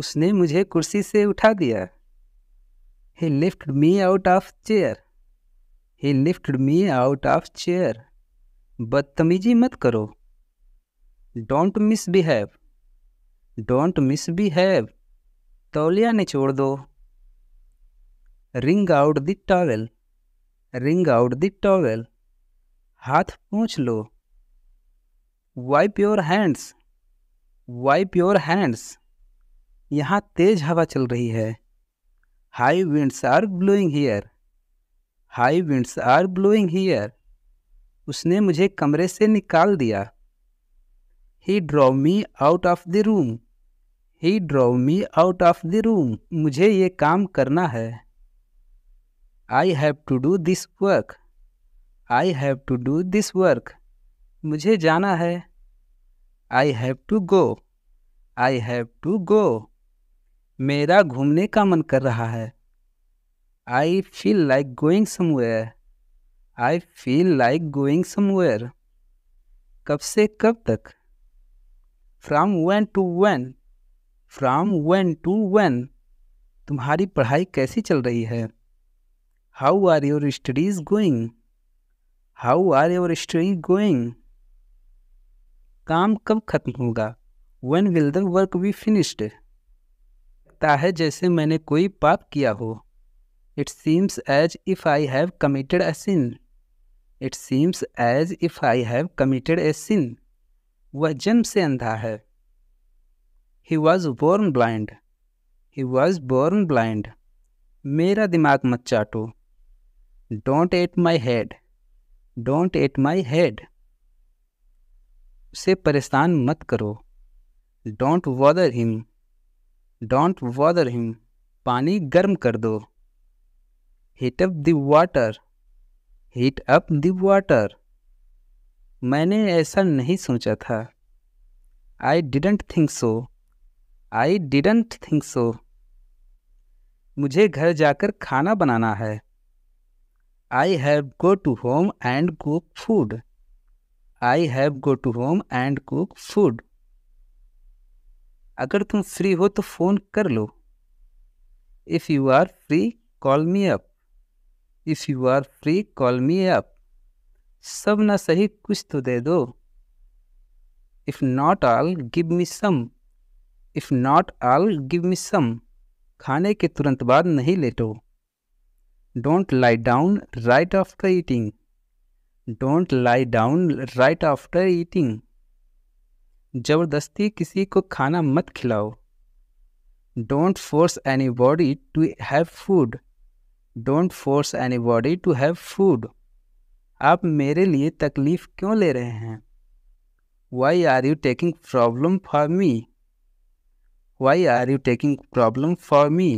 उसने मुझे कुर्सी से उठा दिया he lift me out of chair he lift me out of chair बदतमीजी मत करो don't misbehave don't misbehave तौलिया निचोड़ दो wring out the towel wring out the towel हाथ पूछ लो wipe your hands wipe your hands यहाँ तेज हवा चल रही है high winds are blowing here high winds are blowing here उसने मुझे कमरे से निकाल दिया he draw me out of the room he draw me out of the room मुझे ये काम करना है I have to do this work I have to do this work मुझे जाना है I have to go I have to go मेरा घूमने का मन कर रहा है I feel like going somewhere I feel like going somewhere कब से कब तक from when to when from one to when तुम्हारी पढ़ाई कैसी चल रही है how are your studies going how are your study going काम कब खत्म होगा when will the work be finished लगता है जैसे मैंने कोई पाप किया हो it seems as if I have committed a sin it seems as if I have committed a sin वह जन्म से अंधा है he was born blind he was born blind मेरा दिमाग मत चाटो don't eat my head don't eat my head उसे परेशान मत करो don't bother him don't bother him पानी गर्म कर दो heat up the heat up daughter मैंने ऐसा नहीं सोचा था I didn't think so I didn't think so मुझे घर जाकर खाना बनाना है I have go to home and cook food I have go to home and cook food अगर तुम फ्री हो तो फ़ोन कर लो if you are free call me up if you are free call me up सब ना सही कुछ तो दे दो if not all give me some if not all give me some खाने के तुरंत बाद नहीं लेटो don't lie down right after eating don't lie down right after eating जबरदस्ती किसी को खाना मत खिलाओ don't force anybody to have food don't force anybody to have food आप मेरे लिए तकलीफ़ क्यों ले रहे हैं why are you taking problem for me why are you taking problem for me